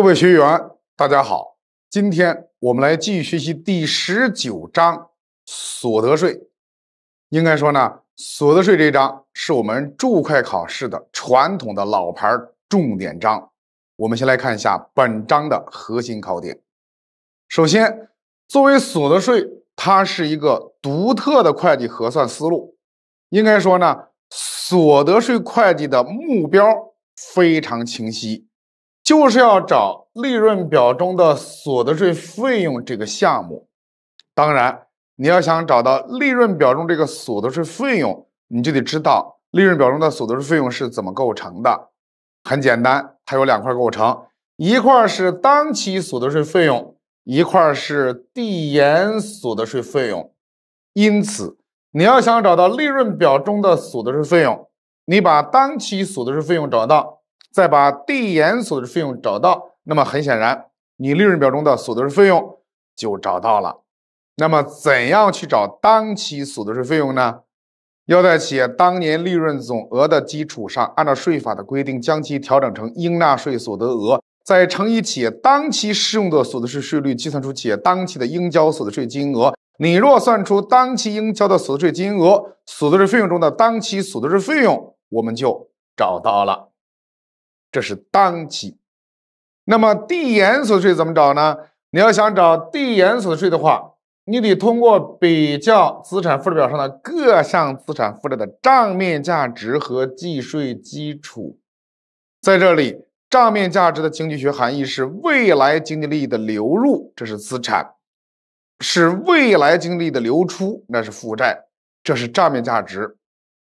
各位学员，大家好，今天我们来继续学习第十九章所得税。应该说呢，所得税这一章是我们注会考试的传统的老牌重点章。我们先来看一下本章的核心考点。首先，作为所得税，它是一个独特的会计核算思路。应该说呢，所得税会计的目标非常清晰。就是要找利润表中的所得税费用这个项目。当然，你要想找到利润表中这个所得税费用，你就得知道利润表中的所得税费用是怎么构成的。很简单，它有两块构成：一块是当期所得税费用，一块是递延所得税费用。因此，你要想找到利润表中的所得税费用，你把当期所得税费用找到。再把递延所得税费用找到，那么很显然，你利润表中的所得税费用就找到了。那么，怎样去找当期所得税费用呢？要在企业当年利润总额的基础上，按照税法的规定将其调整成应纳税所得额，再乘以企业当期适用的所得税税率，计算出企业当期的应交所得税金额。你若算出当期应交的所得税金额，所得税费用中的当期所得税费用，我们就找到了。这是当期，那么递延所得税怎么找呢？你要想找递延所得税的话，你得通过比较资产负债表上的各项资产负债的账面价值和计税基础。在这里，账面价值的经济学含义是未来经济利益的流入，这是资产；是未来经济利益的流出，那是负债，这是账面价值。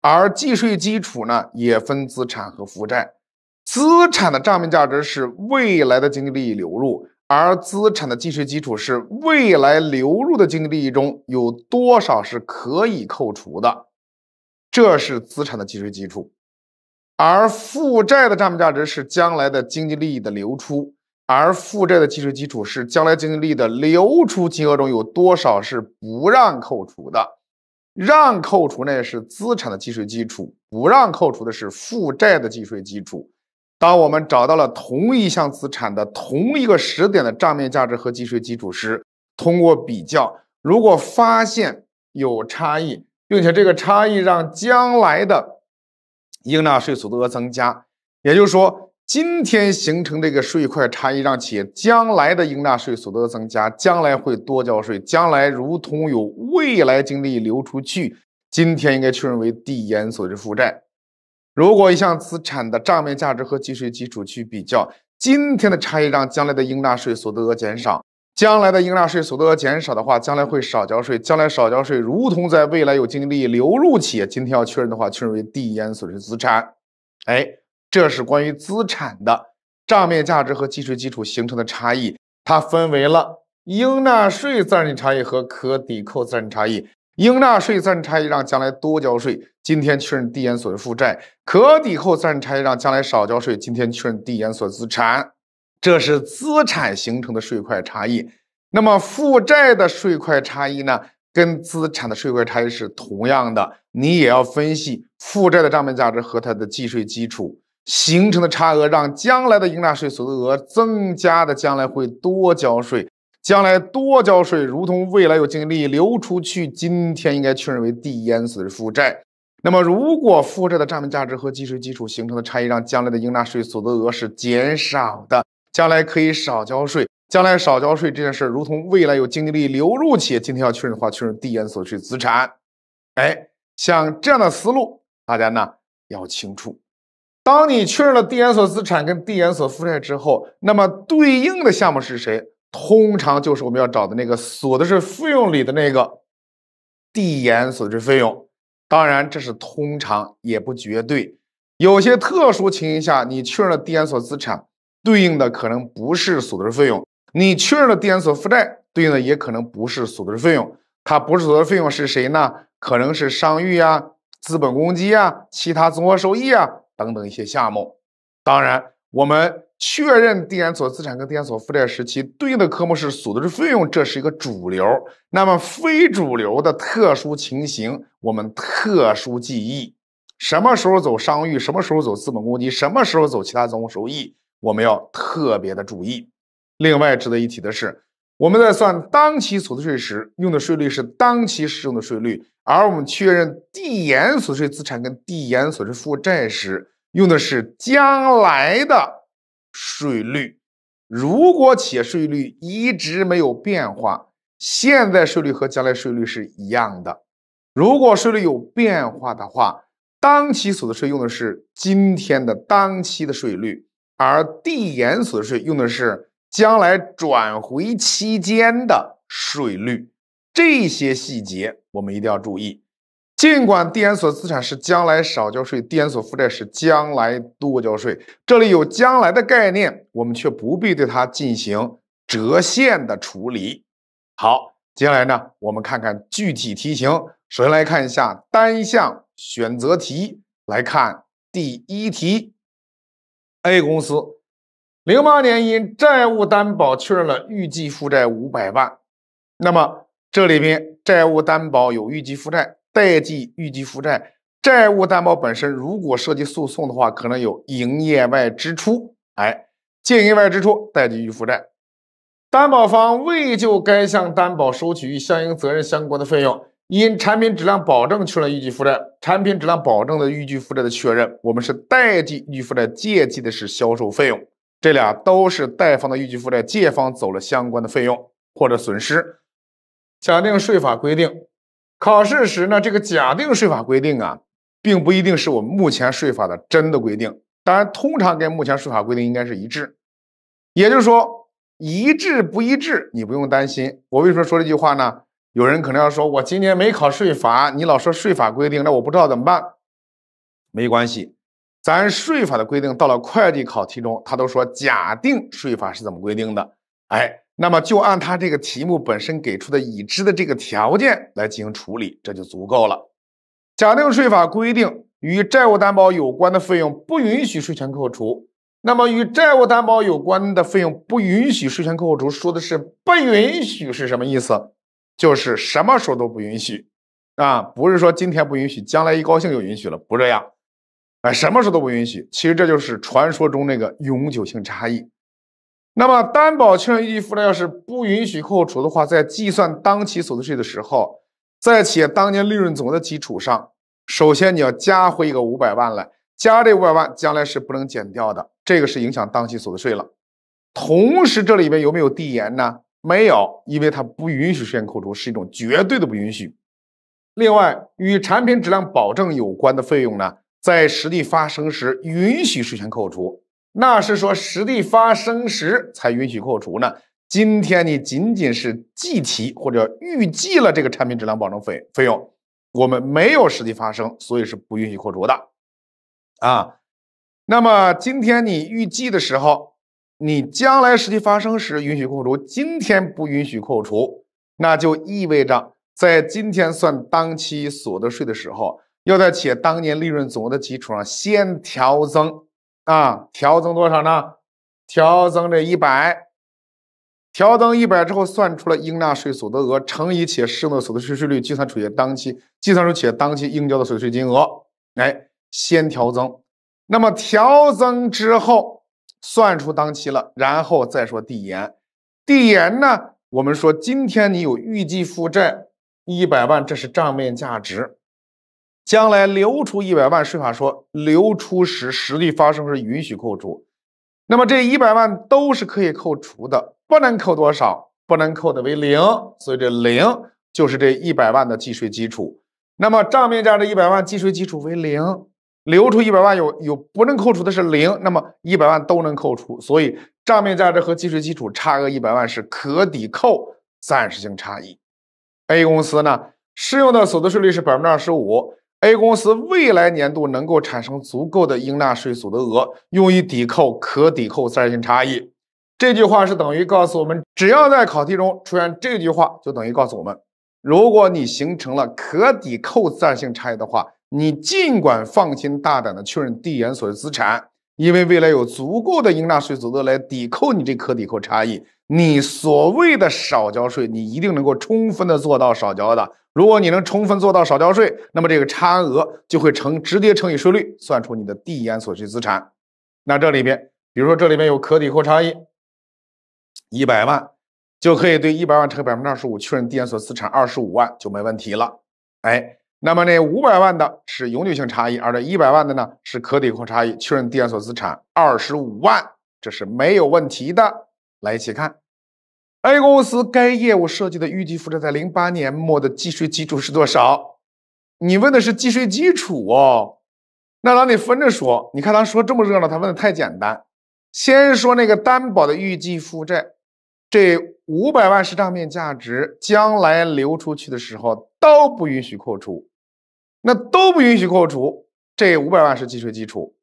而计税基础呢，也分资产和负债。资产的账面价值是未来的经济利益流入，而资产的计税基础是未来流入的经济利益中有多少是可以扣除的，这是资产的计税基础；而负债的账面价值是将来的经济利益的流出，而负债的计税基础是将来经济利益的流出金额中有多少是不让扣除的，让扣除那是资产的计税基础，不让扣除的是负债的计税基础。当我们找到了同一项资产的同一个时点的账面价值和计税基础时，通过比较，如果发现有差异，并且这个差异让将来的应纳税所得额增加，也就是说，今天形成这个税块差异，让企业将来的应纳税所得额增加，将来会多交税，将来如同有未来经济流出去，今天应该确认为递延所得税负债。如果一项资产的账面价值和计税基础去比较，今天的差异让将来的应纳税所得额减少，将来的应纳税所得额减少的话，将来会少交税，将来少交税，如同在未来有经济利益流入企业，今天要确认的话，确认为递延所得税资产。哎，这是关于资产的账面价值和计税基础形成的差异，它分为了应纳税然性差异和可抵扣暂时差异。应纳税暂差异让将来多交税，今天确认递延所得税负债，可抵扣暂时差异让将来少交税，今天确认递延所得税资产，这是资产形成的税块差异。那么负债的税块差异呢？跟资产的税块差异是同样的，你也要分析负债的账面价值和它的计税基础形成的差额，让将来的应纳税所得额增加的，将来会多交税。将来多交税，如同未来有经济利益流出去，今天应该确认为递延所得税负债。那么，如果负债的账面价值和计税基础形成的差异让将来的应纳税所得额是减少的，将来可以少交税。将来少交税这件事如同未来有经济利益流入企业，今天要确认的话，确认递延所得税资产。哎，像这样的思路，大家呢要清楚。当你确认了递延所得税资产跟递延所得税负债之后，那么对应的项目是谁？通常就是我们要找的那个，锁的是费用里的那个递延所得税费用。当然，这是通常也不绝对，有些特殊情形下，你确认了递延所资产，对应的可能不是所得税费用；你确认了递延所负债，对应的也可能不是所得税费用。它不是所得税费用是谁呢？可能是商誉啊、资本公积啊、其他综合收益啊等等一些项目。当然。我们确认递延所资产跟递延所负债时期对应的科目是所得税费用，这是一个主流。那么非主流的特殊情形，我们特殊记忆：什么时候走商誉，什么时候走资本公积，什么时候走其他综合收益，我们要特别的注意。另外值得一提的是，我们在算当期所得税时用的税率是当期适用的税率，而我们确认递延所得税资产跟递延所得税负债时。用的是将来的税率，如果企业税率一直没有变化，现在税率和将来税率是一样的。如果税率有变化的话，当期所得税用的是今天的当期的税率，而递延所得税用的是将来转回期间的税率。这些细节我们一定要注意。尽管递延所资产是将来少交税，递延所负债是将来多交税，这里有将来的概念，我们却不必对它进行折现的处理。好，接下来呢，我们看看具体题型。首先来看一下单项选择题，来看第一题。A 公司零八年因债务担保确认了预计负债五百万，那么这里边债务担保有预计负债。代记预计负债，债务担保本身如果涉及诉讼的话，可能有营业外支出。哎，借营业外支出，代记预负债。担保方未就该项担保收取与相应责任相关的费用，因产品质量保证确认预计负债。产品质量保证的预计负债的确认，我们是代记预负债，借记的是销售费用。这俩都是贷方的预计负债，借方走了相关的费用或者损失。假定税法规定。考试时呢，这个假定税法规定啊，并不一定是我们目前税法的真的规定。当然，通常跟目前税法规定应该是一致。也就是说，一致不一致，你不用担心。我为什么说这句话呢？有人可能要说，我今年没考税法，你老说税法规定，那我不知道怎么办。没关系，咱税法的规定到了会计考题中，他都说假定税法是怎么规定的。哎。那么就按他这个题目本身给出的已知的这个条件来进行处理，这就足够了。假定税法规定与债务担保有关的费用不允许税前扣除，那么与债务担保有关的费用不允许税前扣除，说的是不允许是什么意思？就是什么时候都不允许啊，不是说今天不允许，将来一高兴就允许了，不这样哎，什么时候都不允许。其实这就是传说中那个永久性差异。那么，担保确认预计负债要是不允许扣除的话，在计算当期所得税的时候，在企业当年利润总额的基础上，首先你要加回一个五百万来，加这五百万将来是不能减掉的，这个是影响当期所得税了。同时，这里面有没有递延呢？没有，因为它不允许税前扣除，是一种绝对的不允许。另外，与产品质量保证有关的费用呢，在实际发生时允许税前扣除。那是说实际发生时才允许扣除呢。今天你仅仅是计提或者预计了这个产品质量保证费费用，我们没有实际发生，所以是不允许扣除的。啊，那么今天你预计的时候，你将来实际发生时允许扣除，今天不允许扣除，那就意味着在今天算当期所得税的时候，要在企业当年利润总额的基础上先调增。啊，调增多少呢？调增这一百，调增一百之后，算出了应纳税所得额，乘以企业适用的所得税税率，计算出企业当期计算出企业当期应交的所得税金额。哎，先调增，那么调增之后算出当期了，然后再说递延。递延呢，我们说今天你有预计负债一百万，这是账面价值。将来流出一百万，税法说流出时实际发生是允许扣除，那么这一百万都是可以扣除的，不能扣多少，不能扣的为零，所以这零就是这一百万的计税基础。那么账面价值一百万，计税基础为零，流出一百万有有不能扣除的是零，那么一百万都能扣除，所以账面价值和计税基础差额一百万是可抵扣暂时性差异。A 公司呢，适用的所得税率是百分之二十五。A 公司未来年度能够产生足够的应纳税所得额，用于抵扣可抵扣自然性差异。这句话是等于告诉我们，只要在考题中出现这句话，就等于告诉我们，如果你形成了可抵扣自然性差异的话，你尽管放心大胆的确认递延所得资产，因为未来有足够的应纳税所得来抵扣你这可抵扣差异。你所谓的少交税，你一定能够充分的做到少交的。如果你能充分做到少交税，那么这个差额就会乘直接乘以税率，算出你的递延所需资产。那这里边，比如说这里边有可抵扣差异一百万，就可以对一百万乘百分之二十五确认递延所资产二十五万就没问题了。哎，那么那五百万的是永久性差异，而这一百万的呢是可抵扣差异，确认递延所资产二十五万，这是没有问题的。来一起看。A 公司该业务涉及的预计负债在零八年末的计税基础是多少？你问的是计税基础哦。那咱得分着说，你看他说这么热闹，他问的太简单。先说那个担保的预计负债，这五百万是账面价值，将来流出去的时候都不允许扣除。那都不允许扣除，这五百万是计税基础。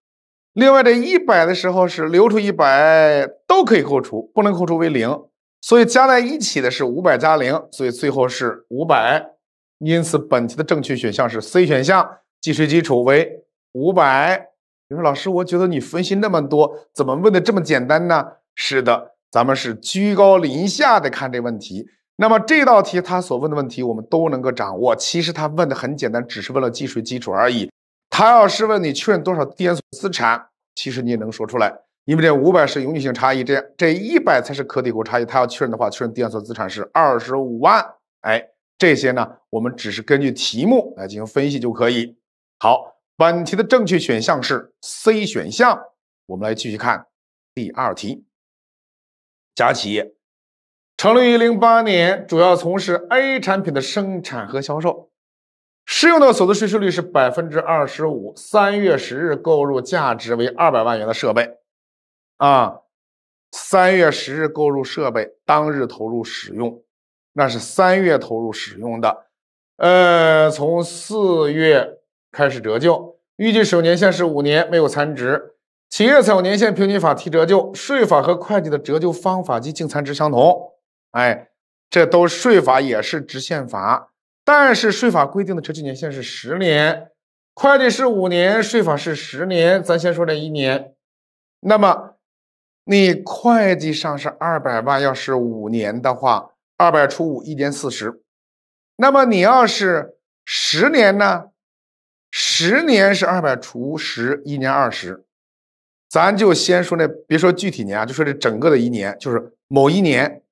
另外这一百的时候是流出一百，都可以扣除，不能扣除为零。所以加在一起的是五百加零，所以最后是五百。因此，本题的正确选项是 C 选项，计税基础为五百。你说老师，我觉得你分析那么多，怎么问的这么简单呢？是的，咱们是居高临下的看这问题。那么这道题他所问的问题我们都能够掌握。其实他问的很简单，只是为了计税基础而已。他要是问你确认多少电子资产，其实你也能说出来。因为这五百是永久性差异，这样这一百才是可抵扣差异。它要确认的话，确认第二所资产是二十五万。哎，这些呢，我们只是根据题目来进行分析就可以。好，本题的正确选项是 C 选项。我们来继续看第二题。甲企业成立于零八年，主要从事 A 产品的生产和销售，适用的所得税税率是百分之二十五。三月十日购入价值为二百万元的设备。啊，三月十日购入设备，当日投入使用，那是三月投入使用的，呃，从四月开始折旧，预计使用年限是五年，没有残值。企业采用年限平均法提折旧，税法和会计的折旧方法及净残值相同。哎，这都税法也是直线法，但是税法规定的折旧年限是十年，会计是五年，税法是十年，咱先说这一年，那么。你会计上是二百万，要是五年的话，二百除五，一年四十。那么你要是十年呢？十年是二百除十，一年二十。咱就先说那，别说具体年啊，就说这整个的一年，就是某一年，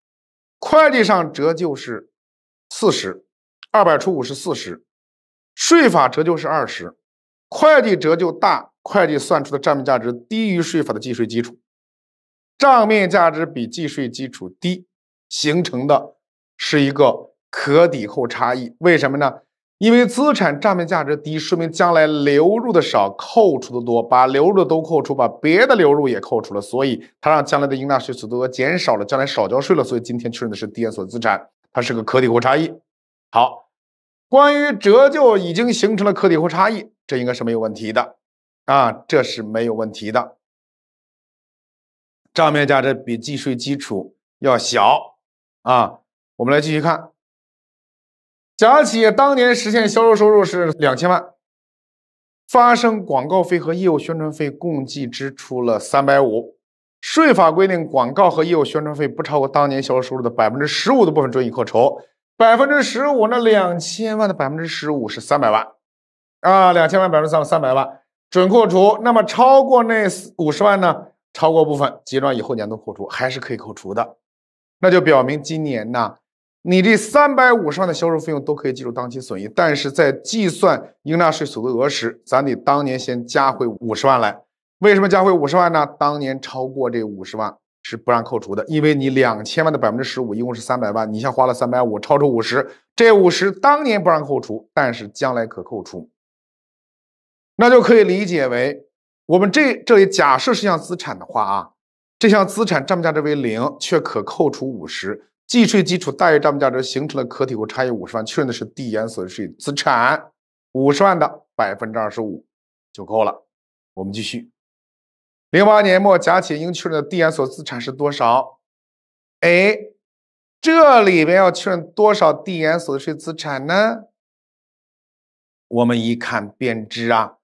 会计上折旧是四十，二百除五是四十，税法折旧是二十，会计折旧大，会计算出的账面价值低于税法的计税基础。账面价值比计税基础低，形成的是一个可抵扣差异。为什么呢？因为资产账面价值低，说明将来流入的少，扣除的多，把流入的都扣除，把别的流入也扣除了，所以它让将来的应纳税所得额减少了，将来少交税了。所以今天确认的是第二所资产，它是个可抵扣差异。好，关于折旧已经形成了可抵扣差异，这应该是没有问题的啊，这是没有问题的。账面价值比计税基础要小啊！我们来继续看，甲企业当年实现销售收入是两千万，发生广告费和业务宣传费共计支出了三百五。税法规定，广告和业务宣传费不超过当年销售收入的百分之十五的部分准予扣除。百分之十五，那两千万的百分之十五是三百万啊，两千万百分之三三百万准扣除。那么超过那五十万呢？超过部分结转以后年度扣除还是可以扣除的，那就表明今年呢，你这三百五十万的销售费用都可以计入当期损益，但是在计算应纳税所得额时，咱得当年先加回五十万来。为什么加回五十万呢？当年超过这五十万是不让扣除的，因为你两千万的百分之十五一共是三百万，你像花了三百五，超出五十，这五十当年不让扣除，但是将来可扣除。那就可以理解为。我们这这里假设是项资产的话啊，这项资产账面价值为零，却可扣除五十，计税基础大于账面价值，形成了可抵扣差异五十万，确认的是递延所得税资产五十万的百分之二十五就够了。我们继续，零八年末甲企业应确认的递延所资产是多少？哎，这里边要确认多少递延所得税资产呢？我们一看便知啊，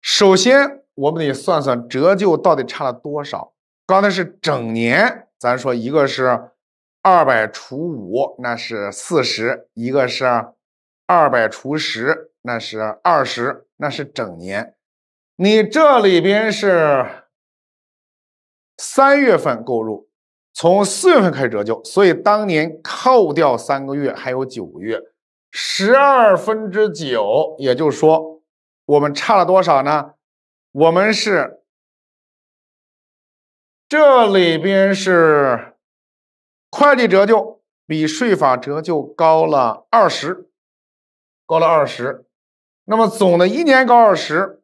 首先。我们得算算折旧到底差了多少。刚才是整年，咱说一个是二百除五，那是四十；一个是二百除十，那是二十。那是整年。你这里边是三月份购入，从四月份开始折旧，所以当年扣掉三个月，还有九个月，十二分之九。也就是说，我们差了多少呢？我们是这里边是会计折旧比税法折旧高了二十，高了二十，那么总的一年高二十，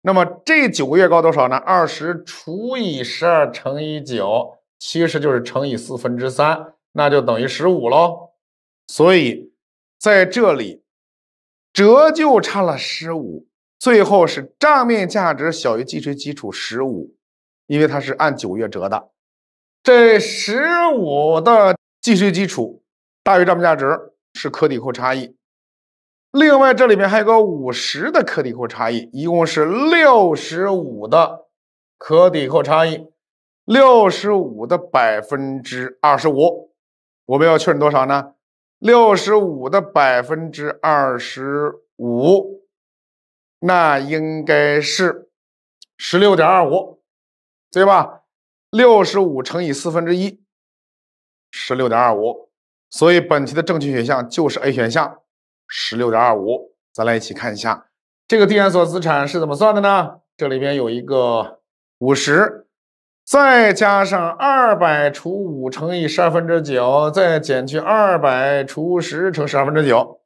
那么这九个月高多少呢？二十除以十二乘以九，其实就是乘以四分之三，那就等于十五喽。所以在这里，折旧差了十五。最后是账面价值小于计税基础十五，因为它是按九月折的，这十五的计税基础大于账面价值是可抵扣差异。另外这里面还有个五十的可抵扣差异，一共是六十五的可抵扣差异，六十五的百分之二十五，我们要确认多少呢？六十五的百分之二十五。那应该是十六点二五，对吧？六十五乘以四分之一，十六点二五。所以本题的正确选项就是 A 选项，十六点二五。咱来一起看一下这个递延所资产是怎么算的呢？这里边有一个五十，再加上二百除五乘以十二分之九，再减去二百除十乘十二分之九。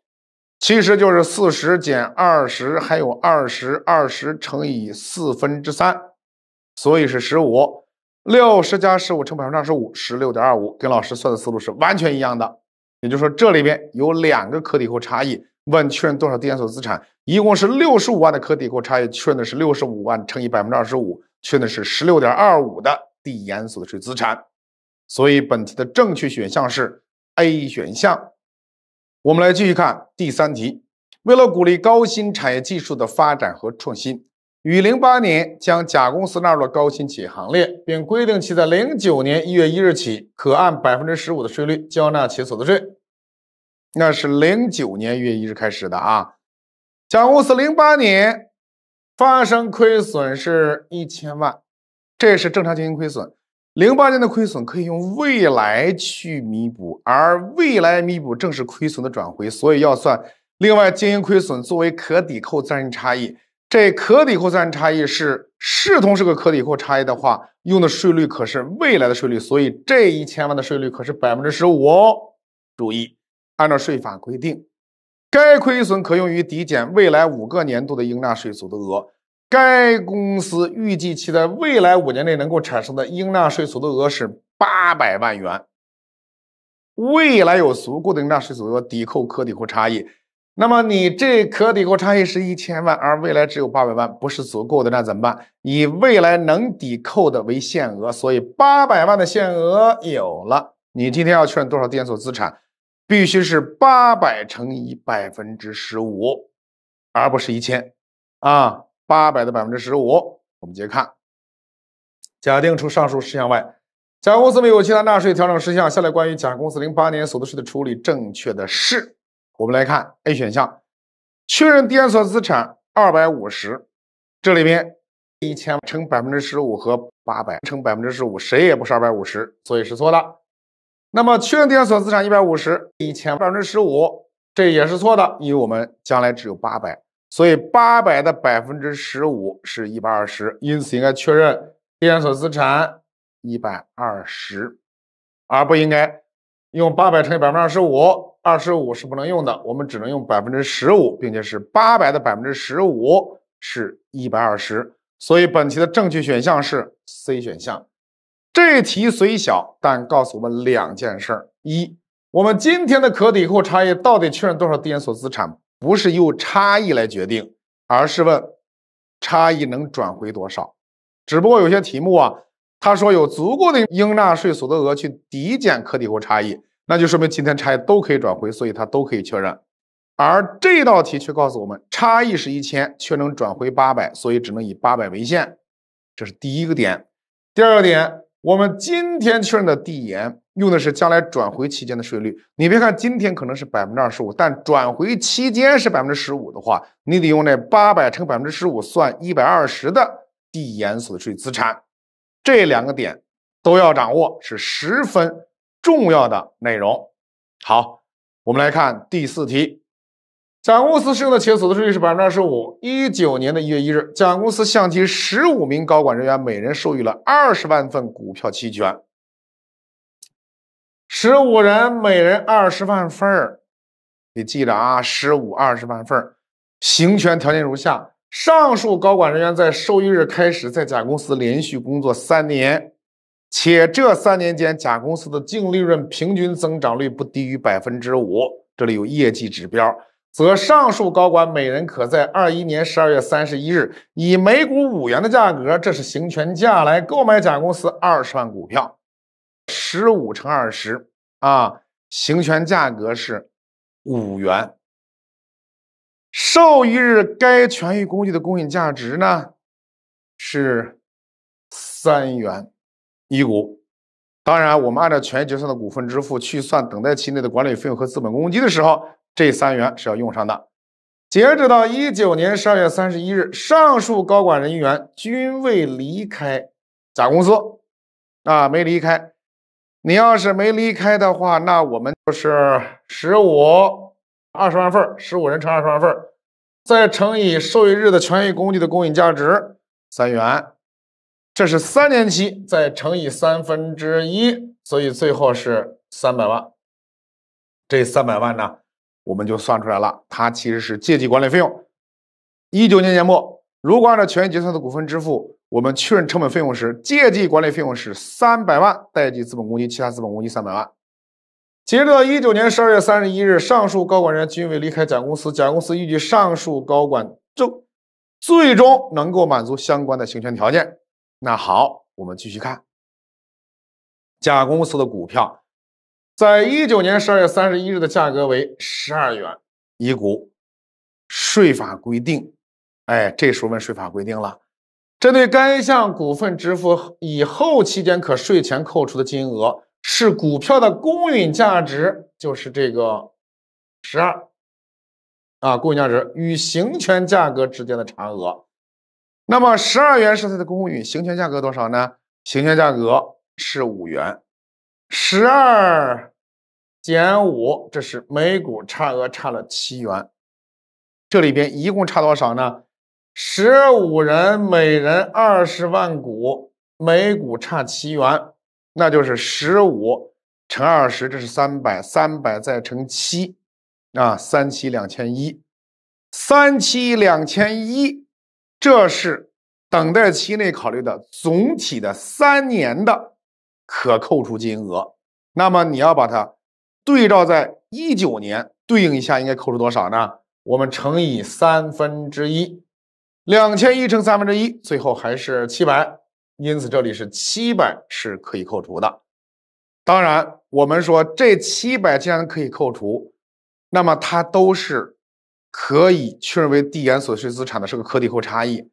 其实就是四十减二十，还有二十，二十乘以四分之三，所以是十五。六十加十五乘百分之二十五，十六点二五，跟老师算的思路是完全一样的。也就是说，这里边有两个可抵扣差异，问确认多少递延所得税资产？一共是六十五万的可抵扣差异，确认的是六十五万乘以百分之二十五，确认的是十六点二五的递延所得税资产。所以本题的正确选项是 A 选项。我们来继续看第三题。为了鼓励高新产业技术的发展和创新，于零八年将甲公司纳入了高新企业行列，并规定其在零九年一月一日起可按百分之十五的税率缴纳企业所得税。那是零九年一月一日开始的啊。甲公司零八年发生亏损是一千万，这是正常经营亏损。零八年的亏损可以用未来去弥补，而未来弥补正是亏损的转回，所以要算。另外，经营亏损作为可抵扣然时差异，这可抵扣自然差异是视同是个可抵扣差异的话，用的税率可是未来的税率，所以这一千万的税率可是百分之十五。注意，按照税法规定，该亏损可用于抵减未来五个年度的应纳税所得额。该公司预计其在未来五年内能够产生的应纳税所得额是八百万元。未来有足够的应纳税所得额抵扣可抵扣差异，那么你这可抵扣差异是一千万，而未来只有八百万，不是足够的，那怎么办？以未来能抵扣的为限额，所以八百万的限额有了。你今天要确认多少电延所资产？必须是八百乘以百分之十五，而不是一千啊。八百的百分之十五，我们接续看。假定除上述事项外，甲公司没有其他纳税调整事项。下列关于甲公司零八年所得税的处理正确的是？我们来看 A 选项，确认电所资产二百五十，这里边一千乘百分之十五和八百乘百分之十五，谁也不是二百五十，所以是错的。那么确认电所资产一百五十，一千百分之十五，这也是错的，因为我们将来只有八百。所以八百的百分之十五是一百二十，因此应该确认递延所资产一百二十，而不应该用八百乘以百分之二十五，二十五是不能用的，我们只能用百分之十五，并且是八百的百分之十五是一百二十，所以本题的正确选项是 C 选项。这题虽小，但告诉我们两件事儿：一，我们今天的可抵扣差异到底确认多少递延所资产？不是由差异来决定，而是问差异能转回多少。只不过有些题目啊，他说有足够的应纳税所得额去抵减可抵扣差异，那就说明今天差异都可以转回，所以它都可以确认。而这道题却告诉我们，差异是一千，却能转回八百，所以只能以八百为限。这是第一个点。第二个点，我们今天确认的递延用的是将来转回期间的税率，你别看今天可能是百分之二十五，但转回期间是百分之十五的话，你得用那八百乘百分之十五算一百二十的递延所得税资产。这两个点都要掌握，是十分重要的内容。好，我们来看第四题。甲公司适用的企业所得税率是百分之二十五。一九年的一月一日，甲公司向其十五名高管人员每人授予了二十万份股票期权。十五人，每人二十万份儿，你记着啊，十五二十万份儿。行权条件如下：上述高管人员在受益日开始在甲公司连续工作三年，且这三年间甲公司的净利润平均增长率不低于百分之五，这里有业绩指标，则上述高管每人可在二一年十二月三十一日以每股五元的价格，这是行权价来购买甲公司二十万股票。十五乘二十啊，行权价格是五元。受益日该权益工具的公允价值呢是三元一股。当然，我们按照权益结算的股份支付去算等待期内的管理费用和资本公积的时候，这三元是要用上的。截止到一九年十二月三十一日，上述高管人员均未离开甲公司啊，没离开。你要是没离开的话，那我们就是十五二十万份十五人乘二十万份再乘以受益日的权益工具的公允价值三元，这是三年期，再乘以三分之一，所以最后是三百万。这三百万呢，我们就算出来了，它其实是借记管理费用，一九年年末。如果按照权益结算的股份支付，我们确认成本费用时，借记管理费用是三百万，贷记资本公积，其他资本公积三百万。截止到一九年十二月三十一日，上述高管人员均未离开甲公司，甲公司依据上述高管就最终能够满足相关的行权条件。那好，我们继续看甲公司的股票，在一九年十二月三十一日的价格为十二元一股。税法规定。哎，这时候问税法规定了，针对该项股份支付以后期间可税前扣除的金额是股票的公允价值，就是这个十二啊，公允价值与行权价格之间的差额。那么十二元是它的公允行权价格多少呢？行权价格是五元，十二减五，这是每股差额差了七元。这里边一共差多少呢？十五人，每人二十万股，每股差七元，那就是十五乘二十，这是三百，三百再乘七，啊，三七两千一，三七两千一，这是等待期内考虑的总体的三年的可扣除金额。那么你要把它对照在一九年对应一下，应该扣除多少呢？我们乘以三分之一。两千一乘三分之一，最后还是七百，因此这里是七百是可以扣除的。当然，我们说这七百既然可以扣除，那么它都是可以确认为递延所得税资产的，是个可抵扣差异。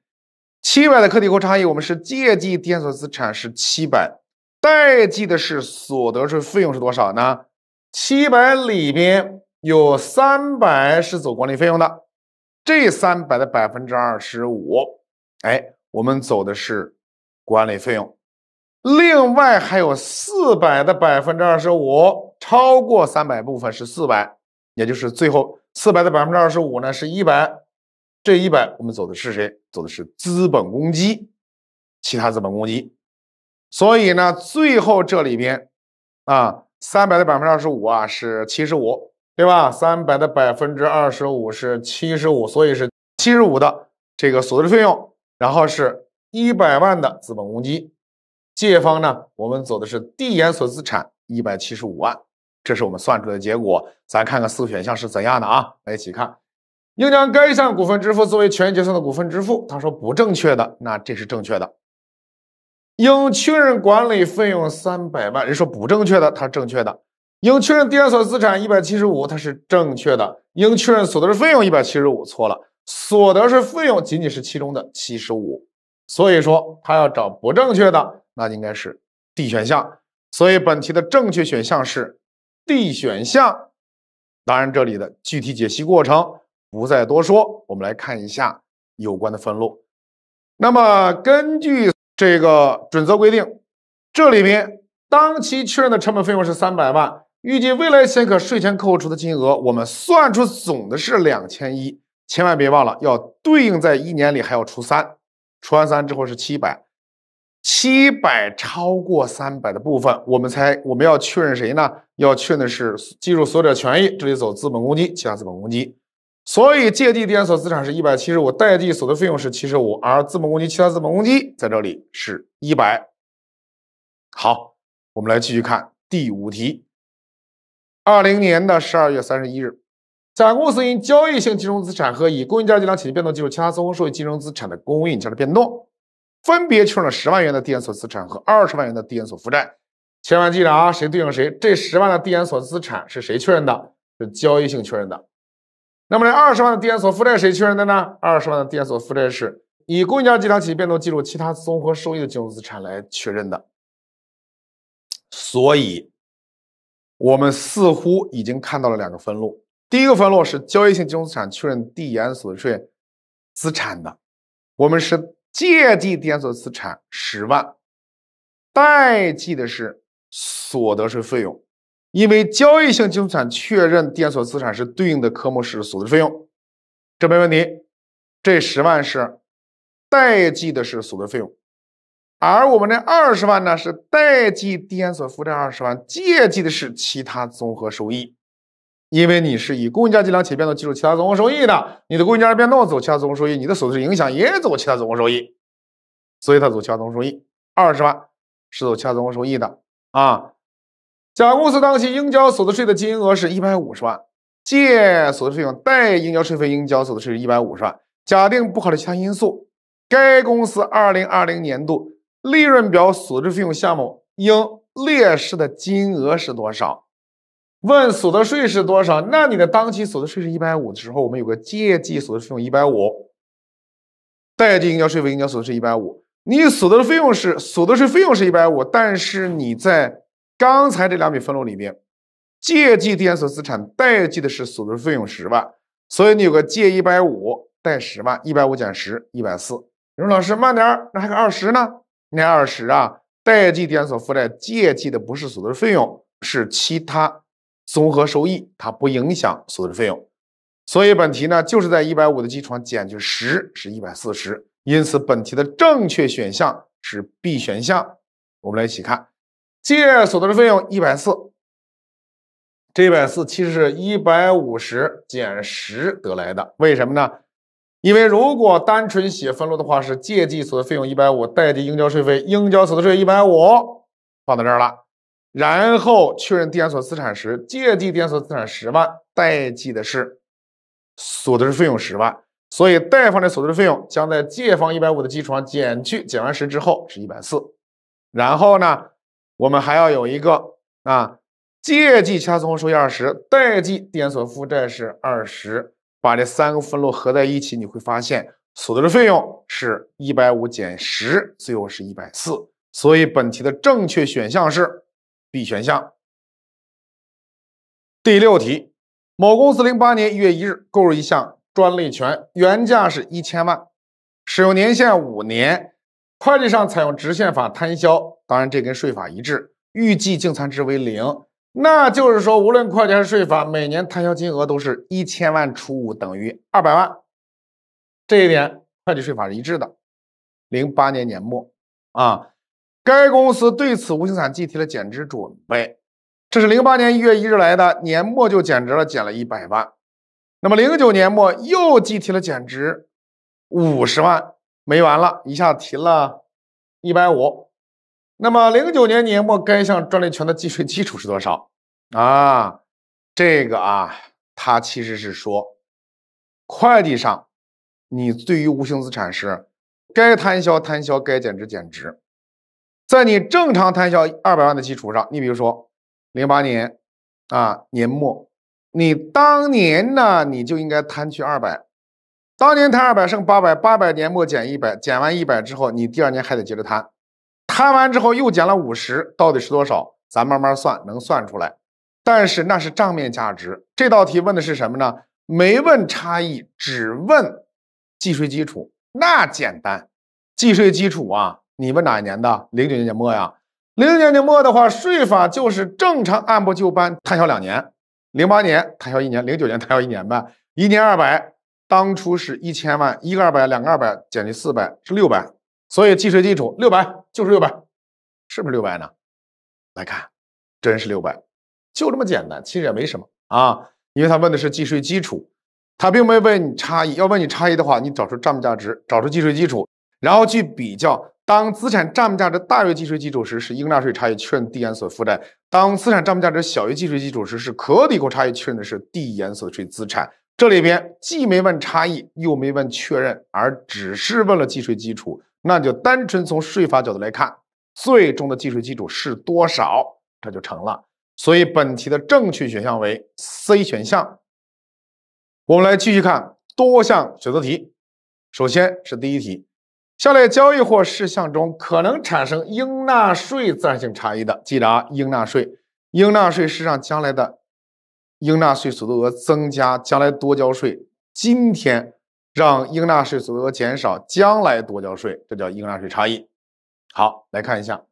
七百的可抵扣差异，我们是借记递延所得资产是七百，贷记的是所得税费用是多少呢？七百里边有三百是走管理费用的。这三百的百分之二十五，哎，我们走的是管理费用。另外还有四百的百分之二十五，超过三百部分是四百，也就是最后四百的百分之二十五呢是一百，这一百我们走的是谁？走的是资本公积，其他资本公积。所以呢，最后这里边啊，三百的百分之二十五啊是七十五。对吧？三百的百分之二十五是七十五，所以是七十五的这个所得税费用，然后是一百万的资本公积。借方呢，我们走的是递延所资产一百七十五万，这是我们算出来的结果。咱看看四个选项是怎样的啊？来一起看，应将该项股份支付作为权益结算的股份支付，他说不正确的，那这是正确的。应确认管理费用三百万，人说不正确的，它是正确的。应确认第二所资产一百七十五，它是正确的。应确认所得税费用一百七十五，错了。所得税费用仅仅是其中的七十五，所以说它要找不正确的，那应该是 D 选项。所以本题的正确选项是 D 选项。当然，这里的具体解析过程不再多说，我们来看一下有关的分录。那么根据这个准则规定，这里边当期确认的成本费用是三百万。预计未来先可税前扣除的金额，我们算出总的是两千一，千万别忘了要对应在一年里还要除三，除完三之后是七百，七百超过三百的部分，我们才我们要确认谁呢？要确认是计入所有者权益，这里走资本公积，其他资本公积。所以借地垫所资产是一百七十五，贷地所得费用是七十五，而资本公积其他资本公积在这里是一百。好，我们来继续看第五题。二零年的十二月三十一日，甲公司因交易性金融资产和以公允价值计量企业变动计入其他综合收益金融资产的公允价值的变动，分别确认了十万元的递延所资产和二十万元的递延所负债。千万记着啊，谁对应谁？这十万的递延所资产是谁确认的？是交易性确认的。那么这二十万的递延所负债谁确认的呢？二十万的递延所负债是以公允价值计量企业变动计入其他综合收益的金融资产来确认的。所以。我们似乎已经看到了两个分录，第一个分录是交易性金融资产确认递延所得税资产的，我们是借记递延所得税资产十万，贷记的是所得税费用，因为交易性金融资产确认递延所得税资产是对应的科目是所得税费用，这没问题，这十万是贷记的是所得税费用。而我们这二十万呢，是贷记递延所负债二十万，借记的是其他综合收益，因为你是以公允价值量且变动计入其他综合收益的，你的公允价值变动走其他综合收益，你的所得税影响也走其他综合收益，所以它走其他综合收益二十万是走其他综合收益的啊。甲公司当期应交所得税的金额是一百五十万，借所得税费用，贷应交税费应交所得税一百五十万。假定不考虑其他因素，该公司二零二零年度。利润表所得税费用项目应列示的金额是多少？问所得税是多少？那你的当期所得税是一百五的时候，我们有个借记所得税费用一百五，贷记应交税费应交所得税一百五。你所得的费用是所得税费用是一百五，但是你在刚才这两笔分录里面，借记递延所资产，贷记的是所得税费用十万，所以你有个借一百五，贷十万，一百五减十，一百四。你说老师慢点儿，那还有二十呢？那二十啊，贷记“点所负债”，借记的不是所得税费用，是其他综合收益，它不影响所得税费用。所以本题呢就是在一百五的基础上减去十，是一百四十。因此本题的正确选项是 B 选项。我们来一起看，借所得税费用一百四，这一百四其实是一百五十减十得来的。为什么呢？因为如果单纯写分录的话，是借记所得费用一百五，贷记应交税费、应交所得税一百五，放到这儿了。然后确认递延所资产时，借记递所资产十万，贷记的是所得税费用十万。所以贷方的所得税费用将在借方一百五的基础上减去，减完十之后是一百四。然后呢，我们还要有一个啊，借记其他综合收益二十，贷记递所负债是二十。把这三个分录合在一起，你会发现所得税费用是一百五减十，最后是一百四。所以本题的正确选项是 B 选项。第六题，某公司零八年一月一日购入一项专利权，原价是一千万，使用年限五年，会计上采用直线法摊销，当然这跟税法一致，预计净残值为零。那就是说，无论会计还是税法，每年摊销金额都是一千万除五等于二百万。这一点会计税法是一致的。零八年年末啊，该公司对此无形资产计提了减值准备。这是零八年一月一日来的年末就减值了，减了一百万。那么零九年末又计提了减值五十万，没完了，一下提了一百五。那么，零九年年末该项专利权的计税基础是多少啊？这个啊，它其实是说，会计上，你对于无形资产是该摊销摊销，该减值减值。在你正常摊销二百万的基础上，你比如说零八年啊年末，你当年呢你就应该摊去二百，当年摊二百剩八百，八百年末减一百，减完一百之后，你第二年还得接着摊。摊完之后又减了五十，到底是多少？咱慢慢算，能算出来。但是那是账面价值。这道题问的是什么呢？没问差异，只问计税基础。那简单，计税基础啊？你问哪一年的？零九年年末呀。零九年年末的话，税法就是正常按部就班摊销两年，零八年摊销一年，零九年摊销一年呗，一年二百。当初是一千万，一个二百，两个二百，减去四百，是六百。所以计税基础六百就是六百，是不是六百呢？来看，真是六百，就这么简单。其实也没什么啊，因为他问的是计税基础，他并没有问你差异。要问你差异的话，你找出账面价值，找出计税基础，然后去比较。当资产账面价值大于计税基础时，是应纳税差异确认递延所负债；当资产账面价值小于计税基础时，是可抵扣差异确认的是递延所得税资产。这里边既没问差异，又没问确认，而只是问了计税基础。那就单纯从税法角度来看，最终的计税基础是多少，这就成了。所以本题的正确选项为 C 选项。我们来继续看多项选择题，首先是第一题，下列交易或事项中可能产生应纳税自然性差异的，记着啊，应纳税，应纳税是让将来的应纳税所得额增加，将来多交税，今天。让应纳税所得额减少，将来多交税，这叫应纳税差异。好，来看一下，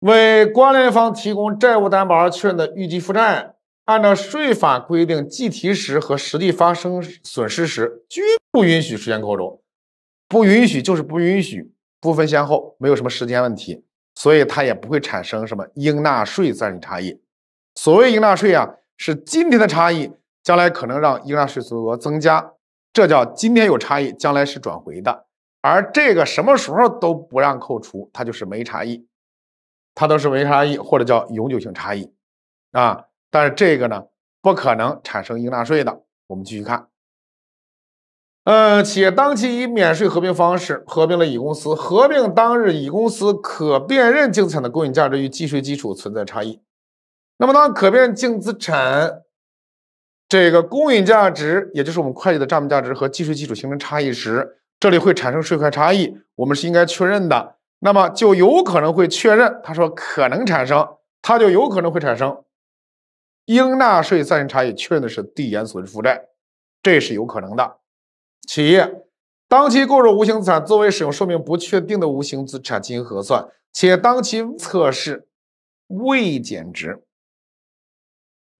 为关联方提供债务担保而确认的预计负债，按照税法规定，计提时和实际发生损失时均不允许时间扣除。不允许就是不允许，不分先后，没有什么时间问题，所以它也不会产生什么应纳税暂时差异。所谓应纳税啊，是今天的差异，将来可能让应纳税所得额增加。这叫今天有差异，将来是转回的；而这个什么时候都不让扣除，它就是没差异，它都是没差异或者叫永久性差异啊。但是这个呢，不可能产生应纳税的。我们继续看。嗯，企业当期以免税合并方式合并了乙公司，合并当日乙公司可辨认净资产的公允价值与计税基础存在差异。那么，当可辨净资产。这个公允价值，也就是我们会计的账面价值和计税基础形成差异时，这里会产生税会差异，我们是应该确认的。那么就有可能会确认。他说可能产生，他就有可能会产生应纳税暂行差异，确认的是递延所失负债，这是有可能的。企业当期购入无形资产作为使用寿命不确定的无形资产进行核算，且当期测试未减值。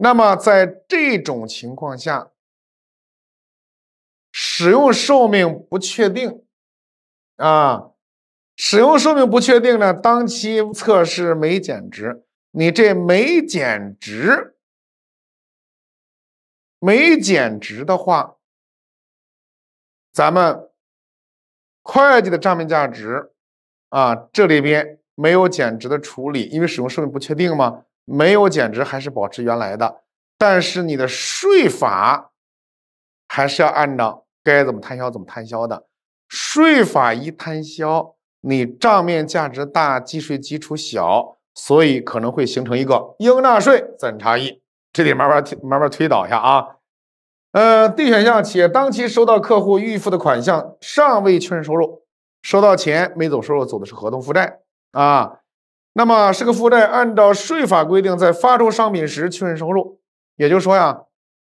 那么，在这种情况下，使用寿命不确定啊，使用寿命不确定呢，当期测试没减值，你这没减值，没减值的话，咱们会计的账面价值啊，这里边没有减值的处理，因为使用寿命不确定嘛。没有减值还是保持原来的，但是你的税法还是要按照该怎么摊销怎么摊销的。税法一摊销，你账面价值大，计税基础小，所以可能会形成一个应纳税怎差异。这得慢慢推慢慢推导一下啊。呃，D 选项，企业当期收到客户预付的款项，尚未确认收入，收到钱没走收入，走的是合同负债啊。那么是个负债，按照税法规定，在发出商品时确认收入，也就是说呀，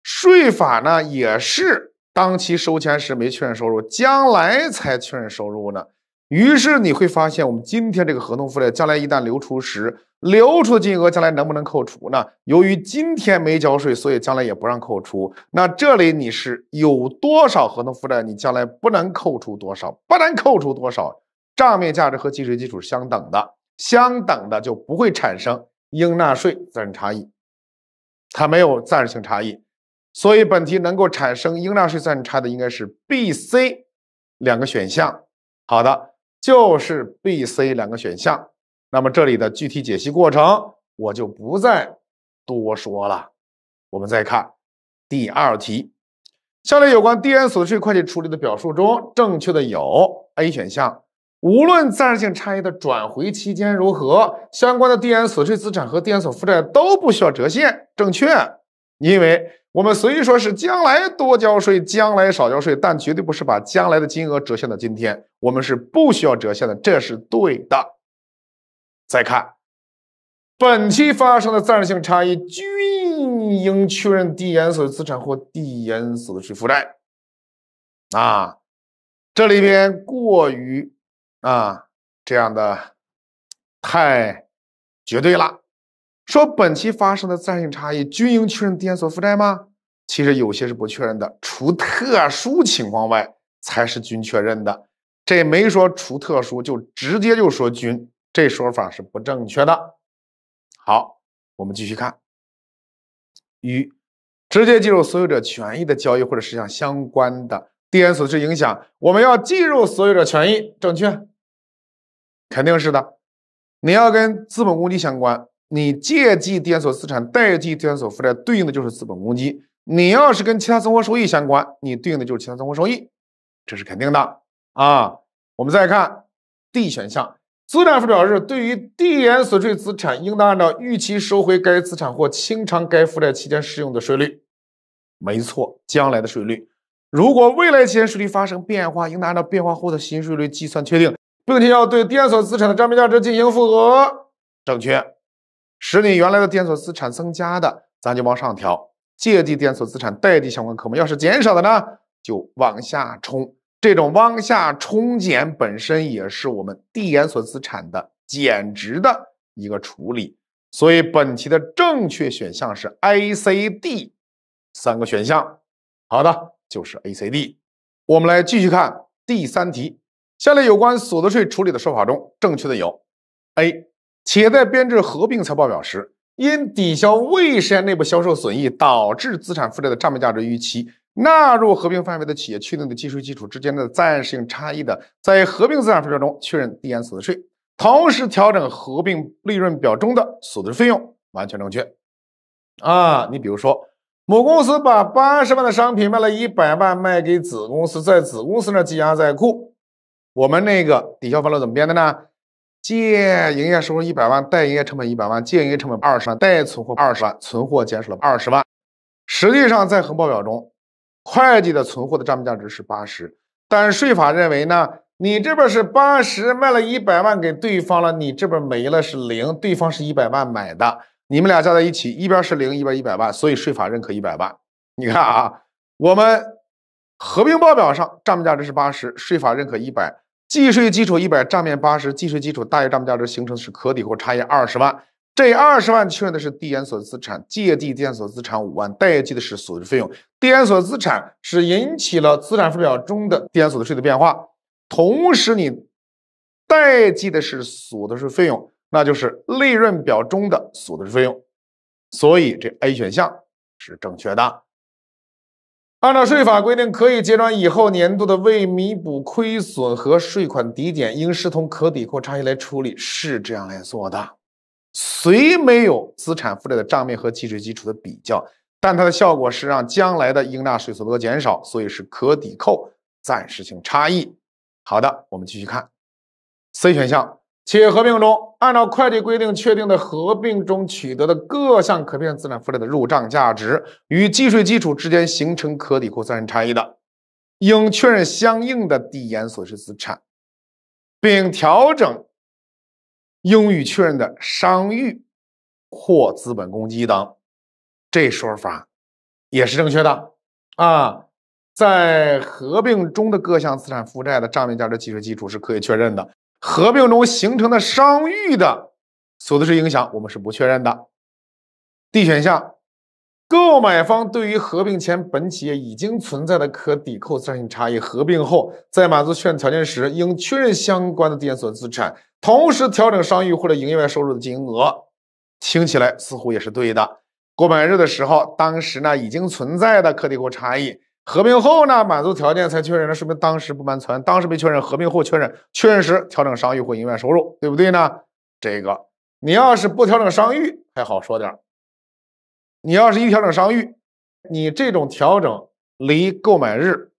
税法呢也是当期收钱时没确认收入，将来才确认收入呢。于是你会发现，我们今天这个合同负债，将来一旦流出时，流出的金额将来能不能扣除呢？由于今天没交税，所以将来也不让扣除。那这里你是有多少合同负债，你将来不能扣除多少，不能扣除多少，账面价值和计税基础是相等的。相等的就不会产生应纳税责任差异，它没有暂时性差异，所以本题能够产生应纳税责任差的应该是 B、C 两个选项。好的，就是 B、C 两个选项。那么这里的具体解析过程我就不再多说了。我们再看第二题，下列有关递延所得税会计处理的表述中，正确的有 A 选项。无论暂时性差异的转回期间如何，相关的递延所得税资产和递延所得税负债都不需要折现，正确。因为我们虽说是将来多交税、将来少交税，但绝对不是把将来的金额折现到今天，我们是不需要折现的，这是对的。再看，本期发生的暂时性差异均应确认递延所得资产或递延所得税负债。啊，这里边过于。啊，这样的太绝对了。说本期发生的自然性差异均应确认 d 延所负债吗？其实有些是不确认的，除特殊情况外才是均确认的。这没说除特殊就直接就说均，这说法是不正确的。好，我们继续看与直接计入所有者权益的交易或者事项相关的 d 延所之影响，我们要计入所有者权益，正确。肯定是的，你要跟资本公积相关，你借记电所资产，贷记电所负债，对应的就是资本公积。你要是跟其他综合收益相关，你对应的就是其他综合收益，这是肯定的啊。我们再看 D 选项，资产负债表示对于递延所得税资产，应当按照预期收回该资产或清偿该负债期间适用的税率，没错，将来的税率。如果未来期间税率发生变化，应当按照变化后的新税率计算确定。并且要对电所资产的账面价值进行复核，正确，使你原来的电所资产增加的，咱就往上调，借记电所资产，贷记相关科目。要是减少的呢，就往下冲。这种往下冲减本身也是我们递延所资产的减值的一个处理。所以本题的正确选项是 A、C、D 三个选项，好的，就是 A、C、D。我们来继续看第三题。下列有关所得税处理的说法中，正确的有：A. 企业在编制合并财务报表时，因抵消未实现内部销售损益导致资产负债的账面价值预期，纳入合并范围的企业确定的计税基础之间的暂时性差异的，在合并资产负债中确认递延所得税，同时调整合并利润表中的所得税费用，完全正确。啊，你比如说，某公司把八十万的商品卖了一百万卖给子公司，在子公司那积压在库。我们那个抵消分录怎么编的呢？借营业收入一百万，贷营业成本一百万；借营业成本二十万，贷存货二十万，存货减少了二十万。实际上在横报表中，会计的存货的账面价值是八十，但税法认为呢，你这边是八十，卖了一百万给对方了，你这边没了是零，对方是一百万买的，你们俩加在一起，一边是零，一边一百万，所以税法认可一百万。你看啊，我们合并报表上账面价值是八十，税法认可一百。计税基础一百，账面八十，计税基础大于账面价值，形成的是可抵扣差异二十万。这二十万确认的是递延所资产，借记递延所资产五万，贷记的是所得税费用。递延所资产是引起了资产负债表中的递延所得税的变化，同时你贷记的是所得税费用，那就是利润表中的所得税费用。所以这 A 选项是正确的。按照税法规定，可以结转以后年度的未弥补亏损和税款抵减，应视同可抵扣差异来处理，是这样来做的。虽没有资产负债的账面和计税基础的比较，但它的效果是让将来的应纳税所得减少，所以是可抵扣暂时性差异。好的，我们继续看 C 选项。企业合并中，按照会计规定确定的合并中取得的各项可变资产、负债的入账价值与计税基础之间形成可抵扣责任差异的，应确认相应的递延损失资产，并调整应予确认的商誉或资本公积等。这说法也是正确的啊。在合并中的各项资产负债的账面价值计税基础是可以确认的。合并中形成的商誉的所得税影响，我们是不确认的。D 选项，购买方对于合并前本企业已经存在的可抵扣资产性差异，合并后在满足确认条件时，应确认相关的递延所资产，同时调整商誉或者营业外收入的金额。听起来似乎也是对的。购买日的时候，当时呢已经存在的可抵扣差异。合并后呢，满足条件才确认那说明当时不满存，当时没确认。合并后确认，确认时调整商誉或营业收入，对不对呢？这个，你要是不调整商誉还好说点你要是一调整商誉，你这种调整离购买日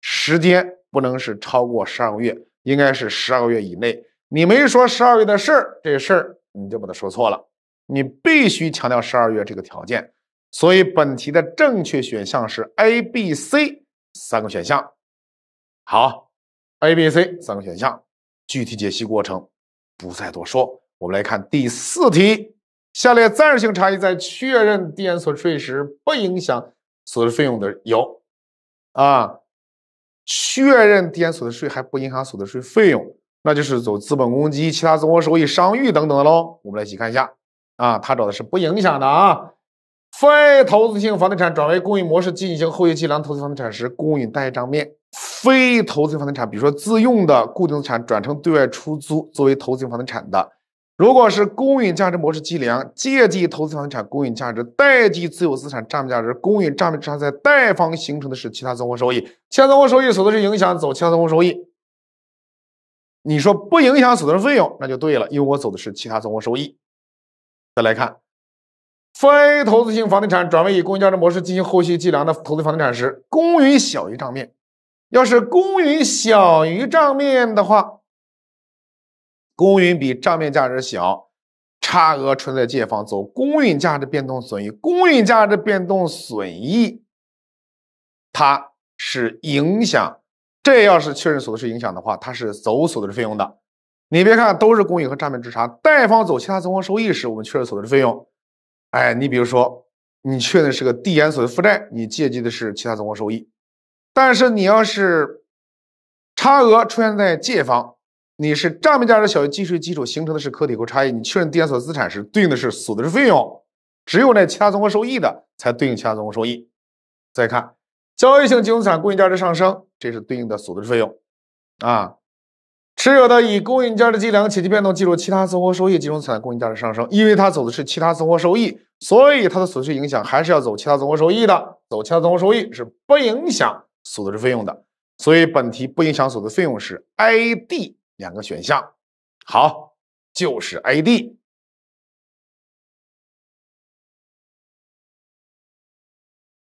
时间不能是超过十二个月，应该是十二个月以内。你没说十二月的事儿，这事儿你就把它说错了。你必须强调十二月这个条件。所以本题的正确选项是 A、B、C 三个选项。好，A、B、C 三个选项具体解析过程不再多说。我们来看第四题：下列暂时性差异在确认递延所得税时不影响所得税费用的有？啊，确认递延所得税还不影响所得税费用，那就是走资本公积、其他综合收益、商誉等等的喽。我们来一起看一下。啊，他找的是不影响的啊。非投资性房地产转为公允模式进行后续计量投资房地产时，公允贷账面非投资房地产，比如说自用的固定资产转成对外出租作为投资性房地产的，如果是公允价值模式计量，借记投资房地产公允价值，贷记自有资产账面价值，公允账面差在贷方形成的是其他综合收益，其他综合收益所得税影响走其他综合收益，你说不影响所得税费用，那就对了，因为我走的是其他综合收益。再来看。非投资性房地产转为以公允价值模式进行后续计量的投资房地产时，公允小于账面。要是公允小于账面的话，公允比账面价值小，差额存在借方走公允价值变动损益。公允价值变动损益，它是影响。这要是确认所得税影响的话，它是走所得税费用的。你别看都是公允和账面之差，贷方走其他综合收益时，我们确认所得税费用。哎，你比如说，你确认是个递延所得税负债，你借记的是其他综合收益，但是你要是差额出现在借方，你是账面价值小于计税基础形成的是可抵扣差异，你确认递延所得税资产时对应的是所得税费用，只有那其他综合收益的才对应其他综合收益。再看交易性金融资产公允价值上升，这是对应的所得税费用啊。持有的以供应价的计量，且其变动计入其他综合收益，金融资产供应价的上升，因为它走的是其他综合收益，所以它的损失影响还是要走其他综合收益的，走其他综合收益是不影响所得税费用的，所以本题不影响所得税费用是 A、D 两个选项，好，就是 A、D。